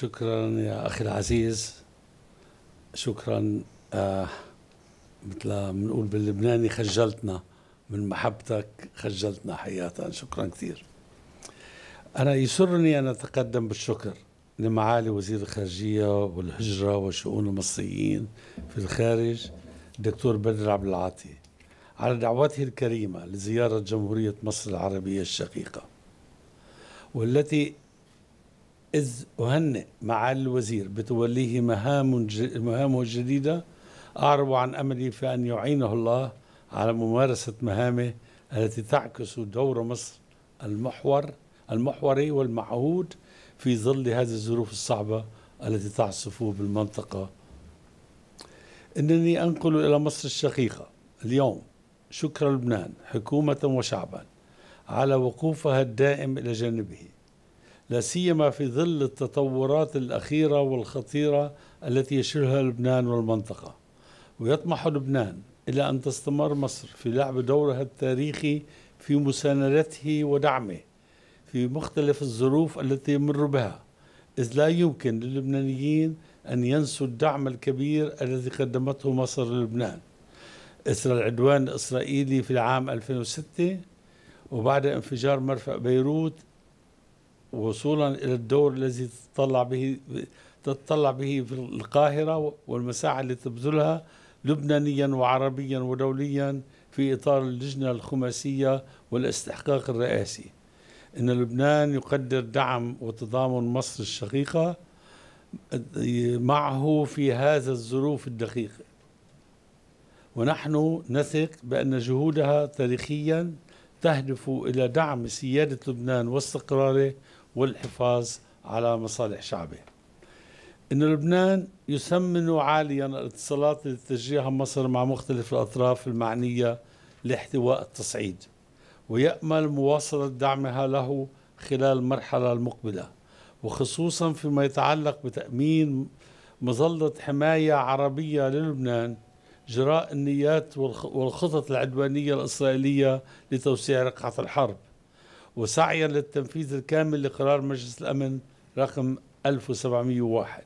شكرا يا أخي العزيز شكرا آه مثل ما بنقول باللبناني خجلتنا من محبتك خجلتنا حقيقة شكرا كثير أنا يسرني أن أتقدم بالشكر لمعالي وزير الخارجية والهجرة وشؤون المصريين في الخارج الدكتور بدر عبد العاطي على دعوته الكريمة لزيارة جمهورية مصر العربية الشقيقة والتي إذ أهنئ مع الوزير بتوليه مهام مهامه الجديدة أعرب عن أملي في أن يعينه الله على ممارسة مهامه التي تعكس دور مصر المحور المحوري والمعهود في ظل هذه الظروف الصعبة التي تعصف بالمنطقة إنني أنقل إلى مصر الشقيقة اليوم شكر لبنان حكومة وشعبا على وقوفها الدائم إلى جانبه لا سيما في ظل التطورات الأخيرة والخطيرة التي يشهدها لبنان والمنطقة ويطمح لبنان إلى أن تستمر مصر في لعب دورها التاريخي في مساندته ودعمه في مختلف الظروف التي يمر بها إذ لا يمكن للبنانيين أن ينسوا الدعم الكبير الذي قدمته مصر للبنان إثر العدوان الإسرائيلي في العام 2006 وبعد انفجار مرفأ بيروت وصولا الى الدور الذي تتطلع به تتطلع به في القاهره والمساحه التي تبذلها لبنانيا وعربيا ودوليا في اطار اللجنه الخماسيه والاستحقاق الرئاسي. ان لبنان يقدر دعم وتضامن مصر الشقيقه معه في هذا الظروف الدقيقه. ونحن نثق بان جهودها تاريخيا تهدف الى دعم سياده لبنان واستقراره والحفاظ على مصالح شعبه أن لبنان يسمن عاليا الاتصالات التي تجريها مصر مع مختلف الأطراف المعنية لاحتواء التصعيد ويأمل مواصلة دعمها له خلال المرحلة المقبلة وخصوصا فيما يتعلق بتأمين مظلة حماية عربية للبنان جراء النيات والخطط العدوانية الإسرائيلية لتوسيع رقعة الحرب وسعيا للتنفيذ الكامل لقرار مجلس الأمن رقم 1701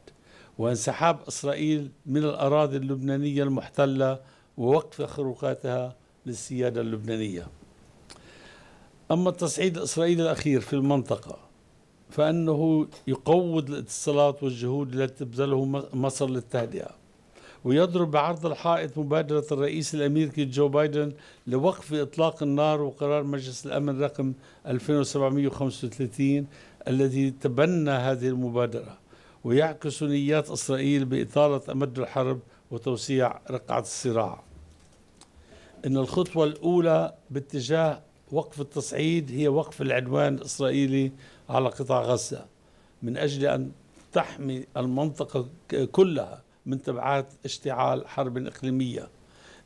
وانسحاب إسرائيل من الأراضي اللبنانية المحتلة ووقف خروقاتها للسيادة اللبنانية أما التصعيد الإسرائيلي الأخير في المنطقة فأنه يقوض الاتصالات والجهود التي تبذله مصر للتهدئة ويضرب بعرض الحائط مبادرة الرئيس الأمريكي جو بايدن لوقف إطلاق النار وقرار مجلس الأمن رقم 2735 الذي تبنى هذه المبادرة ويعكس نيات إسرائيل بإطالة أمد الحرب وتوسيع رقعة الصراع إن الخطوة الأولى باتجاه وقف التصعيد هي وقف العدوان الإسرائيلي على قطاع غزة من أجل أن تحمي المنطقة كلها من تبعات اشتعال حرب إقليمية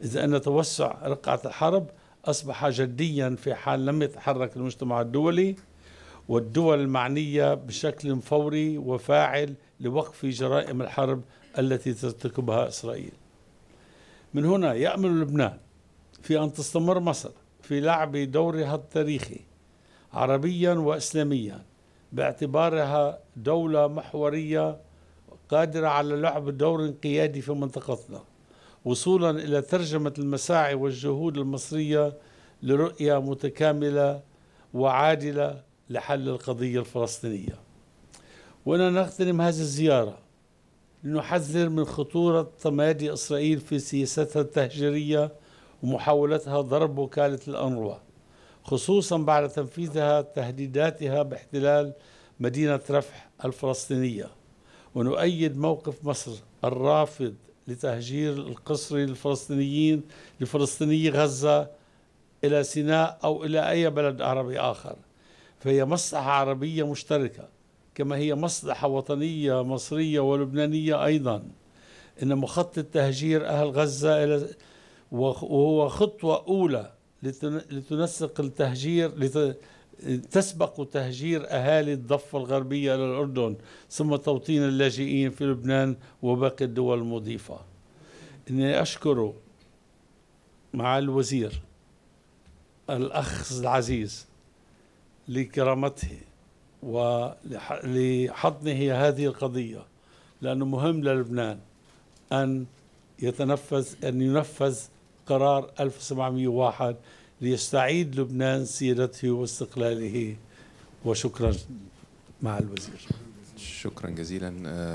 إذا أن توسع رقعة الحرب أصبح جديا في حال لم يتحرك المجتمع الدولي والدول المعنية بشكل فوري وفاعل لوقف جرائم الحرب التي ترتكبها إسرائيل من هنا يأمل لبنان في أن تستمر مصر في لعب دورها التاريخي عربيا وإسلاميا باعتبارها دولة محورية قادرة على لعب دور قيادي في منطقتنا وصولا إلى ترجمة المساعي والجهود المصرية لرؤية متكاملة وعادلة لحل القضية الفلسطينية وأنا نغتنم هذه الزيارة لنحذر من خطورة تمادي إسرائيل في سياستها التهجيرية ومحاولتها ضرب وكالة الأنروة خصوصا بعد تنفيذها تهديداتها باحتلال مدينة رفح الفلسطينية ونؤيد موقف مصر الرافض لتهجير القسري للفلسطينيين لفلسطيني غزة إلى سيناء أو إلى أي بلد عربي آخر فهي مصلحة عربية مشتركة كما هي مصلحة وطنية مصرية ولبنانية أيضا إن مخطط تهجير أهل غزة إلى وهو خطوة أولى لتنسق التهجير لت... تسبق تهجير أهالي الضفة الغربية إلى الأردن ثم توطين اللاجئين في لبنان وباقي الدول المضيفة إني اشكر مع الوزير الأخ العزيز لكرامته ولحضنه هذه القضية لأنه مهم للبنان أن يتنفذ أن ينفذ قرار 1701 ليستعيد لبنان سيرته واستقلاله وشكرا مع الوزير شكرا جزيلا